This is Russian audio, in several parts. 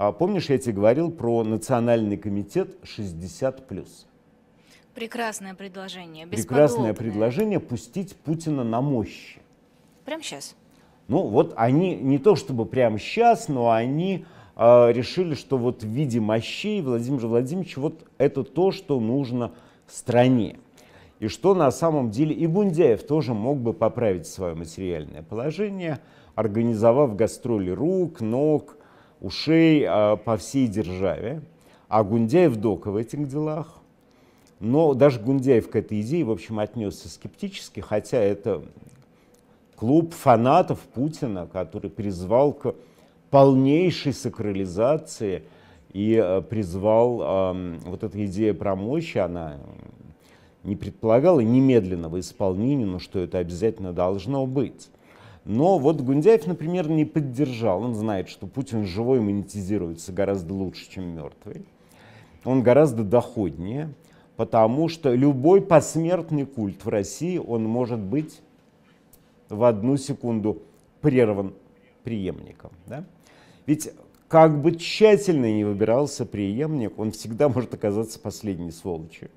А помнишь, я тебе говорил про Национальный комитет 60+. Прекрасное предложение. Прекрасное предложение пустить Путина на мощи. Прямо сейчас? Ну вот они, не то чтобы прямо сейчас, но они э, решили, что вот в виде мощей Владимир Владимирович вот это то, что нужно стране. И что на самом деле и Бундяев тоже мог бы поправить свое материальное положение, организовав гастроли рук, ног, ушей а, по всей державе. А Гундяев дока в этих делах. Но даже Гундяев к этой идее, в общем, отнесся скептически, хотя это клуб фанатов Путина, который призвал к полнейшей сакрализации и э, призвал вот эта идея про мощь, она не предполагала немедленного исполнения, но что это обязательно должно быть. Но вот Гундяев, например, не поддержал. Он знает, что Путин живой монетизируется гораздо лучше, чем мертвый. Он гораздо доходнее, потому что любой посмертный культ в России, он может быть в одну секунду прерван преемником. Да? Ведь как бы тщательно не выбирался преемник, он всегда может оказаться последней сволочью,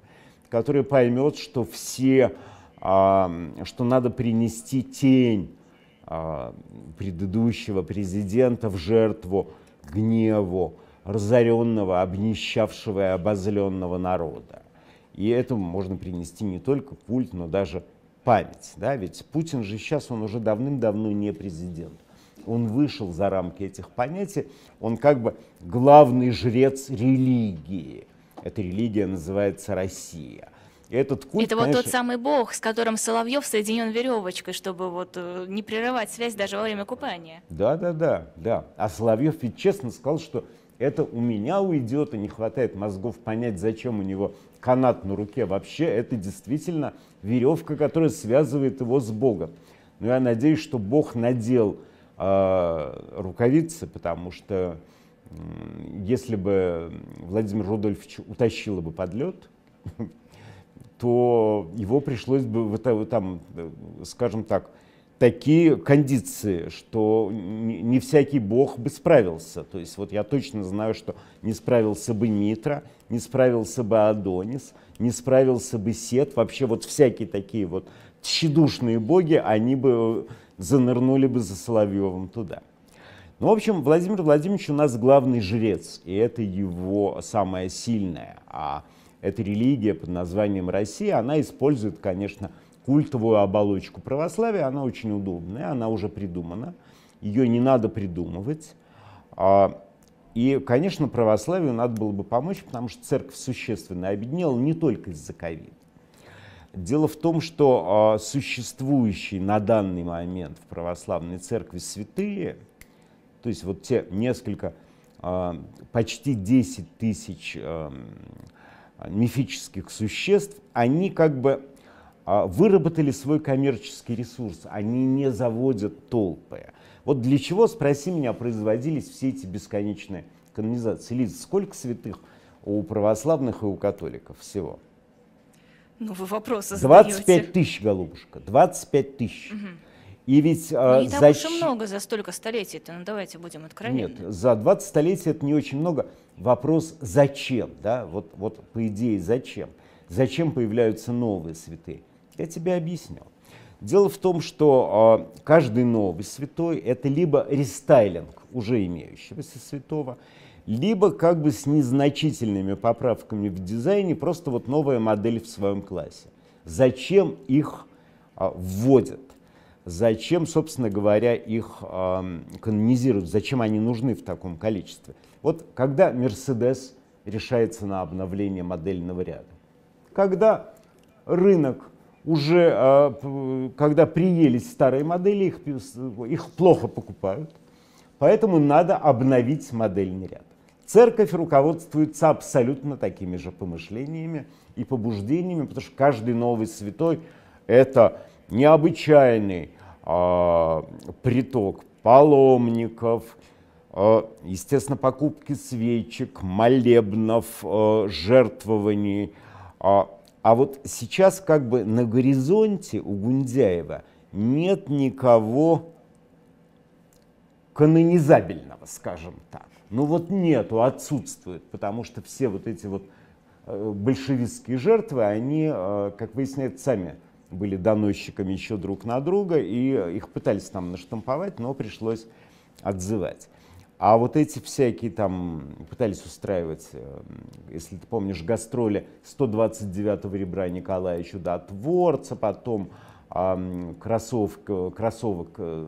который поймет, что все, а, что надо принести тень а, предыдущего президента в жертву гневу разоренного, обнищавшего и обозленного народа. И этому можно принести не только культ, но даже память. Да? Ведь Путин же сейчас, он уже давным-давно не президент. Он вышел за рамки этих понятий, он как бы главный жрец религии. Эта религия называется Россия. И этот культ, Это конечно... вот тот самый бог, с которым Соловьев соединен веревочкой, чтобы вот э, не прерывать связь даже во время купания. Да, да, да, да. А Соловьев ведь честно сказал, что это у меня у идиота не хватает мозгов понять, зачем у него канат на руке. Вообще это действительно веревка, которая связывает его с Богом. Но я надеюсь, что Бог надел э, рукавицы, потому что э, если бы Владимир Рудольфович утащил бы под лед, то его пришлось бы, в это, там, э, скажем так, такие кондиции, что не всякий бог бы справился. То есть вот я точно знаю, что не справился бы Митра, не справился бы Адонис, не справился бы Сет, вообще вот всякие такие вот тщедушные боги, они бы занырнули бы за Соловьевым туда. Ну, в общем, Владимир Владимирович у нас главный жрец, и это его самое сильное. А эта религия под названием Россия, она использует, конечно, культовую оболочку православия, она очень удобная, она уже придумана, ее не надо придумывать. А, и, конечно, православию надо было бы помочь, потому что церковь существенно обеднела не только из-за ковида. Дело в том, что а, существующие на данный момент в православной церкви святые, то есть вот те несколько, а, почти 10 тысяч эм, а, мифических существ, они как бы а, выработали свой коммерческий ресурс, они не заводят толпы. Вот для чего, спроси меня, производились все эти бесконечные канонизации? Лиза, сколько святых у православных и у католиков всего? Ну, вы вопросы 25 задаете. тысяч, голубушка, 25 тысяч. Угу. И ведь а, ну, не за... так уж и много за столько столетий, -то. ну давайте будем откровенны. Нет, за 20 столетий это не очень много. Вопрос зачем, да, вот, вот по идее зачем? Зачем появляются новые святые? Я тебе объясню. Дело в том, что э, каждый новый святой это либо рестайлинг уже имеющегося святого, либо как бы с незначительными поправками в дизайне просто вот новая модель в своем классе. Зачем их а, вводят? зачем, собственно говоря, их э, канонизируют, зачем они нужны в таком количестве. Вот когда Mercedes решается на обновление модельного ряда, когда рынок уже, э, когда приелись старые модели, их, их плохо покупают, поэтому надо обновить модельный ряд. Церковь руководствуется абсолютно такими же помышлениями и побуждениями, потому что каждый новый святой — это необычайный э, приток паломников, э, естественно, покупки свечек, молебнов, э, жертвований. Э, а вот сейчас как бы на горизонте у Гундяева нет никого канонизабельного, скажем так. Ну вот нету, отсутствует, потому что все вот эти вот э, большевистские жертвы, они, э, как выясняется, сами были доносчиками еще друг на друга, и их пытались там наштамповать, но пришлось отзывать. А вот эти всякие там пытались устраивать, э, если ты помнишь, гастроли 129-го ребра Николая Чудотворца, потом э, кроссовок, кроссовок э,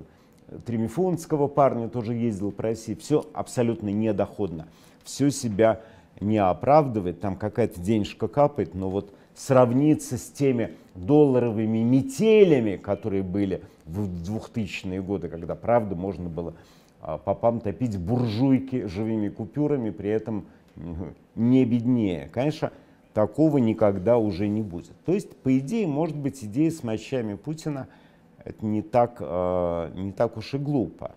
Тремифунского парня тоже ездил по России. Все абсолютно недоходно. Все себя не оправдывает, там какая-то денежка капает, но вот сравниться с теми долларовыми метелями, которые были в 2000-е годы, когда, правда, можно было а, попам топить буржуйки живыми купюрами, при этом ну, не беднее. Конечно, такого никогда уже не будет. То есть, по идее, может быть, идея с мощами Путина это не так, а, не так уж и глупо.